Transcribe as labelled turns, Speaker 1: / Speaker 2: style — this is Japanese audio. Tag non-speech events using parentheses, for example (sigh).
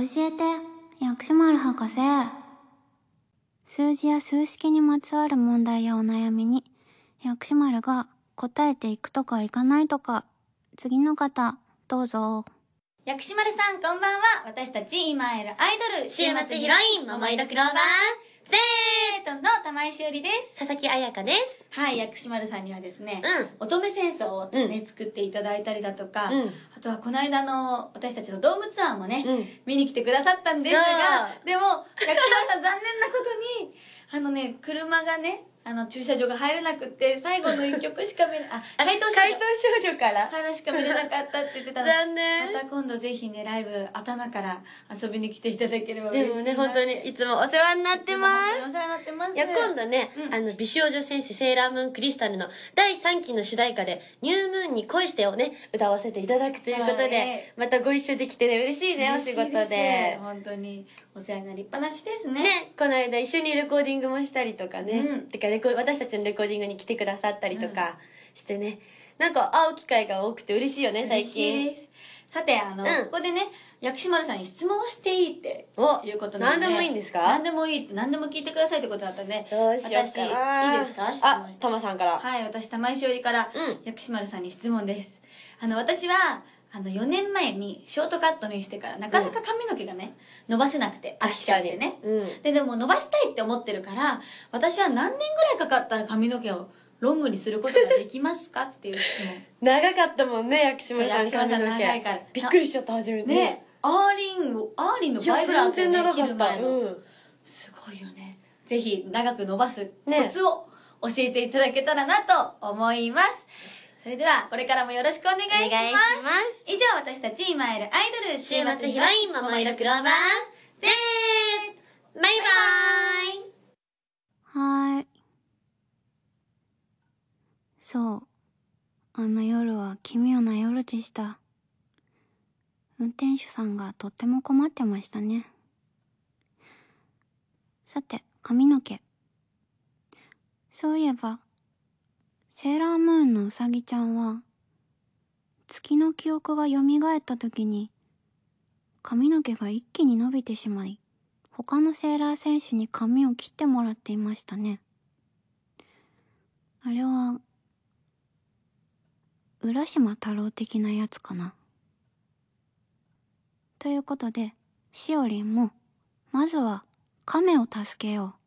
Speaker 1: 教えて、薬師丸博士。数字や数式にまつわる問題やお悩みに、薬師丸が答えていくとかいかないとか、次の方、どうぞ。
Speaker 2: 薬師丸さん、こんばんは。私たち、今いるアイドル、週末ヒロイン、桃色クローバー。せーの玉井しおりです佐々木彩香ですはい薬師丸さんにはですね、うん、乙女戦争をね、うん、作っていただいたりだとか、うん、あとはこの間の私たちのドームツアーもね、見に来てくださったんですがでも薬師丸さん残念なことにあのね車がねあの駐車場が入れなくて最後の1曲しか見れあ怪盗少女からからしか見れなかったって言ってた残念また今度ぜひねライブ頭から遊びに来ていただければでもね本当にいつもお世話になってますお世話になってますいや今度ね、うん、あの美少女戦士セーラームーンクリスタルの第3期の主題歌で「ニュームーンに恋して」をね歌わせていただくということで、またご一緒できてね嬉しいねお仕事で本当にお世話になりっぱなしですねねこの間一緒にレコーディングもしたりとかね、うん、てかこコ私たちのレコーディングに来てくださったりとかしてね、うん、なんか会う機会が多くて嬉しいよね最近さてあの、うん、ここでね薬師丸さんに質問をしていいっていうことなんで、何でもいいんですか何でもいいって何でも聞いてくださいってことだったんでどうしよう私いいですか質問しあ玉さんからはい私玉井しおりから、うん、薬師丸さんに質問ですあの私はあの4年前にショートカットにしてからなかなか髪の毛がね、伸ばせなくて飽きちゃってね、うん、ででも伸ばしたいって思ってるから私は何年ぐらいかかったら髪の毛をロングにすることができますかっていう質問 (laughs) 長かったもんね薬島さん薬島さん長いからびっくりしちゃった初めてねアーリンアーリンのバイブラート、ね、長かった、うん、すごいよねぜひ長く伸ばすコツを、教えていただけたらなと思います、それでは、これからもよろしくお願いします。します以上、私たち今いるアイドル、週末ヒロイン、桃色クローバー、ぜーバイバ
Speaker 1: ーイはい。そう。あの夜は奇妙な夜でした。運転手さんがとっても困ってましたね。さて、髪の毛。そういえば、セーラームーンのうさぎちゃんは、月の記憶が蘇った時に、髪の毛が一気に伸びてしまい、他のセーラー戦士に髪を切ってもらっていましたね。あれは、浦島太郎的なやつかな。ということで、しおりんも、まずは亀を助けよう。